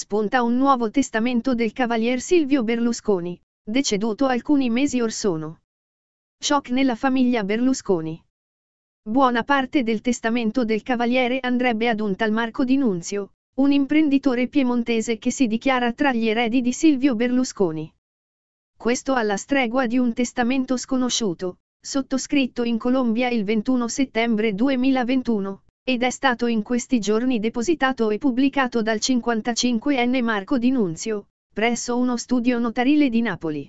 spunta un nuovo testamento del cavalier Silvio Berlusconi, deceduto alcuni mesi or sono. Shock nella famiglia Berlusconi. Buona parte del testamento del cavaliere andrebbe ad un tal Marco Di Nunzio, un imprenditore piemontese che si dichiara tra gli eredi di Silvio Berlusconi. Questo alla stregua di un testamento sconosciuto, sottoscritto in Colombia il 21 settembre 2021, ed è stato in questi giorni depositato e pubblicato dal 55enne Marco Di Nunzio, presso uno studio notarile di Napoli.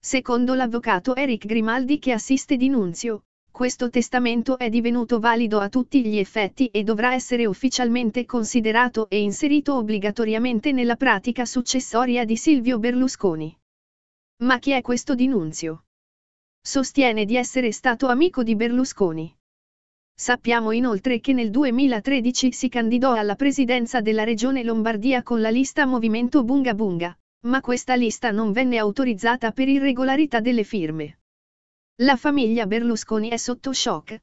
Secondo l'avvocato Eric Grimaldi che assiste Di Nunzio, questo testamento è divenuto valido a tutti gli effetti e dovrà essere ufficialmente considerato e inserito obbligatoriamente nella pratica successoria di Silvio Berlusconi. Ma chi è questo Di Nunzio? Sostiene di essere stato amico di Berlusconi. Sappiamo inoltre che nel 2013 si candidò alla presidenza della regione Lombardia con la lista Movimento Bunga Bunga, ma questa lista non venne autorizzata per irregolarità delle firme. La famiglia Berlusconi è sotto shock.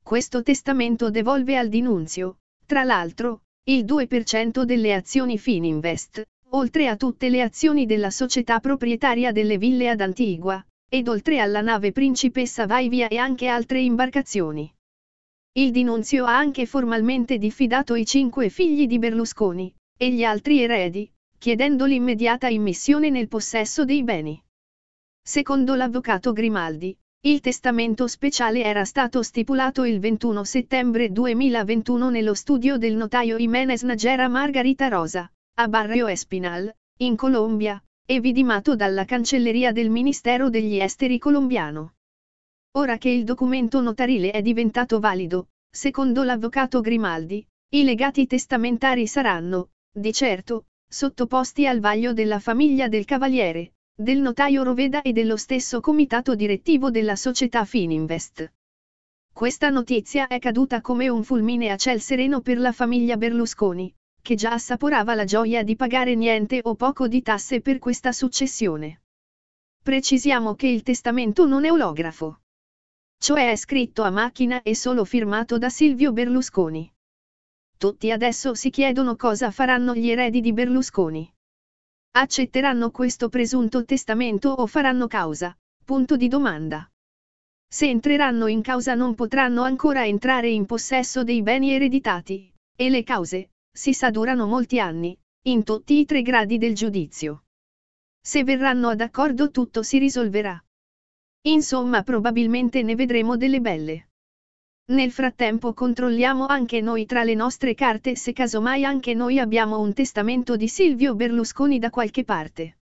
Questo testamento devolve al dinunzio, tra l'altro, il 2% delle azioni Fininvest, oltre a tutte le azioni della società proprietaria delle ville ad Antigua, ed oltre alla nave principessa Vaivia e anche altre imbarcazioni. Il Dinunzio ha anche formalmente diffidato i cinque figli di Berlusconi, e gli altri eredi, chiedendo l'immediata immissione nel possesso dei beni. Secondo l'avvocato Grimaldi, il testamento speciale era stato stipulato il 21 settembre 2021 nello studio del notaio Jiménez Nagera Margarita Rosa, a Barrio Espinal, in Colombia, e vidimato dalla cancelleria del Ministero degli Esteri colombiano. Ora che il documento notarile è diventato valido, secondo l'avvocato Grimaldi, i legati testamentari saranno, di certo, sottoposti al vaglio della famiglia del Cavaliere, del notaio Roveda e dello stesso comitato direttivo della società Fininvest. Questa notizia è caduta come un fulmine a ciel sereno per la famiglia Berlusconi, che già assaporava la gioia di pagare niente o poco di tasse per questa successione. Precisiamo che il testamento non è olografo cioè è scritto a macchina e solo firmato da Silvio Berlusconi. Tutti adesso si chiedono cosa faranno gli eredi di Berlusconi. Accetteranno questo presunto testamento o faranno causa? Punto di domanda. Se entreranno in causa non potranno ancora entrare in possesso dei beni ereditati, e le cause, si sa durano molti anni, in tutti i tre gradi del giudizio. Se verranno ad accordo tutto si risolverà. Insomma probabilmente ne vedremo delle belle. Nel frattempo controlliamo anche noi tra le nostre carte se casomai anche noi abbiamo un testamento di Silvio Berlusconi da qualche parte.